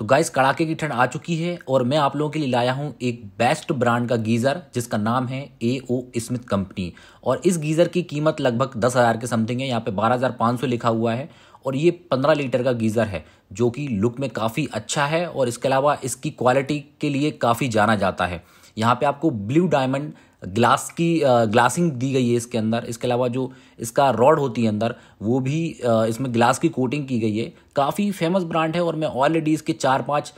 तो गाइस कड़ाके की ठंड आ चुकी है और मैं आप लोगों के लिए लाया हूँ एक बेस्ट ब्रांड का गीज़र जिसका नाम है ए ओ स्मिथ कंपनी और इस गीज़र की कीमत लगभग दस हज़ार के समथिंग है यहाँ पे बारह हज़ार पाँच सौ लिखा हुआ है और ये पंद्रह लीटर का गीज़र है जो कि लुक में काफ़ी अच्छा है और इसके अलावा इसकी क्वालिटी के लिए काफ़ी जाना जाता है यहाँ पर आपको ब्लू डायमंड ग्लास की ग्लासिंग दी गई है इसके अंदर इसके अलावा जो इसका रॉड होती है अंदर वो भी इसमें ग्लास की कोटिंग की गई है काफ़ी फेमस ब्रांड है और मैं ऑलरेडी इसके चार पाँच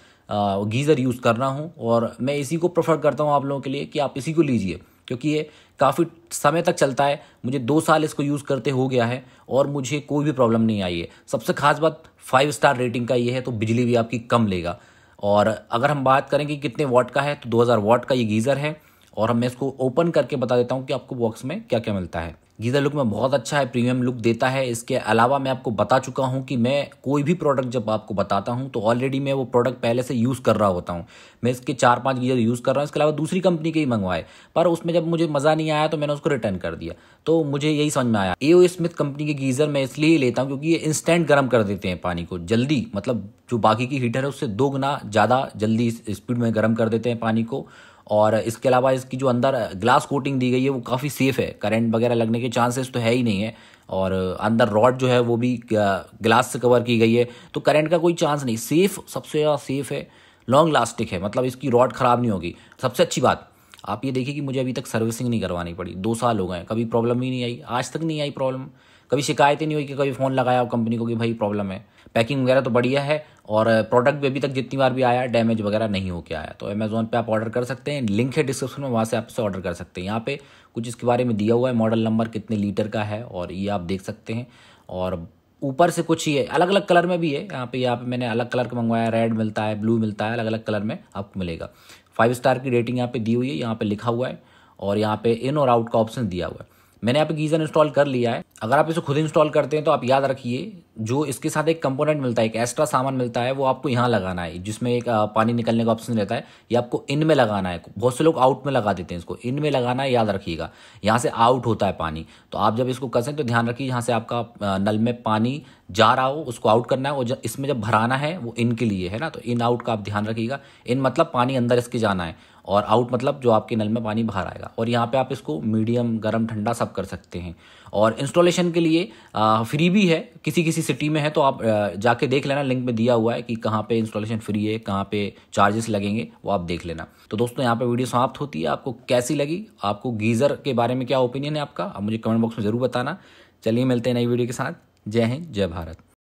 गीज़र यूज़ कर रहा हूँ और मैं इसी को प्रेफर करता हूँ आप लोगों के लिए कि आप इसी को लीजिए क्योंकि ये काफ़ी समय तक चलता है मुझे दो साल इसको यूज़ करते हो गया है और मुझे कोई भी प्रॉब्लम नहीं आई है सबसे खास बात फाइव स्टार रेटिंग का ये है तो बिजली भी आपकी कम लेगा और अगर हम बात करें कि कितने वाट का है तो 2000 वाट का ये गीज़र है और अब मैं इसको ओपन करके बता देता हूँ कि आपको बॉक्स में क्या क्या मिलता है गीजर लुक में बहुत अच्छा है प्रीमियम लुक देता है इसके अलावा मैं आपको बता चुका हूँ कि मैं कोई भी प्रोडक्ट जब आपको बताता हूँ तो ऑलरेडी मैं वो प्रोडक्ट पहले से यूज़ कर रहा होता हूँ मैं इसके चार पांच गीजर यूज़ कर रहा हूँ इसके अलावा दूसरी कंपनी के ही मंगवाए पर उसमें जब मुझे मज़ा नहीं आया तो मैंने उसको रिटर्न कर दिया तो मुझे यही समझ में आया ए स्मिथ कंपनी के गीज़र मैं इसलिए लेता हूँ क्योंकि ये इंस्टेंट गर्म कर देते हैं पानी को जल्दी मतलब जो बाकी की हीटर है उससे दो गुना ज़्यादा जल्दी स्पीड में गर्म कर देते हैं पानी को और इसके अलावा इसकी जो अंदर ग्लास कोटिंग दी गई है वो काफ़ी सेफ़ है करंट वगैरह लगने के चांसेस तो है ही नहीं है और अंदर रॉड जो है वो भी ग्लास uh, से कवर की गई है तो करंट का कोई चांस नहीं सेफ़ सबसे ज़्यादा सेफ़ है लॉन्ग लास्टिक है मतलब इसकी रॉड ख़राब नहीं होगी सबसे अच्छी बात आप ये देखिए कि मुझे अभी तक सर्विसिंग नहीं करवानी पड़ी दो साल हो गए कभी प्रॉब्लम ही नहीं आई आज तक नहीं आई प्रॉब्लम कभी शिकायतें नहीं हुई कि कभी फ़ोन लगाया कंपनी को कि भाई प्रॉब्लम है पैकिंग वगैरह तो बढ़िया है और प्रोडक्ट भी अभी तक जितनी बार भी आया डैमेज वगैरह नहीं होके आया तो अमेज़ोन पर आप ऑर्डर कर सकते हैं लिंक है डिस्क्रिप्शन में वहाँ से आप ऑर्डर कर सकते हैं यहाँ पे कुछ इसके बारे में दिया हुआ है मॉडल नंबर कितने लीटर का है और ये आप देख सकते हैं और ऊपर से कुछ ही है अलग अलग कलर में भी है यहाँ पे यहाँ पे मैंने अलग कलर का मंगवाया रेड मिलता है ब्लू मिलता है अलग अलग कलर में आपको मिलेगा फाइव स्टार की रेटिंग यहाँ पे दी हुई है यहाँ पे लिखा हुआ है और यहाँ पे इन और आउट का ऑप्शन दिया हुआ है मैंने यहाँ पे गीज़र इंस्टॉल कर लिया है अगर आप इसे खुद इंस्टॉल करते हैं तो आप याद रखिए जो इसके साथ एक कंपोनेंट मिलता है एक एक्स्ट्रा सामान मिलता है वो आपको यहाँ लगाना है जिसमें एक पानी निकलने का ऑप्शन रहता है ये आपको इन में लगाना है बहुत से लोग आउट में लगा देते हैं इसको इन में लगाना है याद रखिएगा यहाँ से आउट होता है पानी तो आप जब इसको कसें तो ध्यान रखिए यहाँ से आपका नल में पानी जा रहा हो उसको आउट करना है और इसमें जब भराना है वो इन के लिए है ना तो इन आउट का आप ध्यान रखिएगा इन मतलब पानी अंदर इसके जाना है और आउट मतलब जो आपके नल में पानी बाहर आएगा और यहाँ पे आप इसको मीडियम गर्म ठंडा सब कर सकते हैं और इंस्टॉलेशन के लिए आ, फ्री भी है किसी किसी सिटी में है तो आप जाके देख लेना लिंक में दिया हुआ है कि कहाँ पे इंस्टॉलेशन फ्री है कहाँ पे चार्जेस लगेंगे वो आप देख लेना तो दोस्तों यहाँ पे वीडियो समाप्त होती है आपको कैसी लगी आपको गीज़र के बारे में क्या ओपिनियन है आपका आप मुझे कमेंट बॉक्स में ज़रूर बताना चलिए मिलते हैं नई वीडियो के साथ जय हिंद जय भारत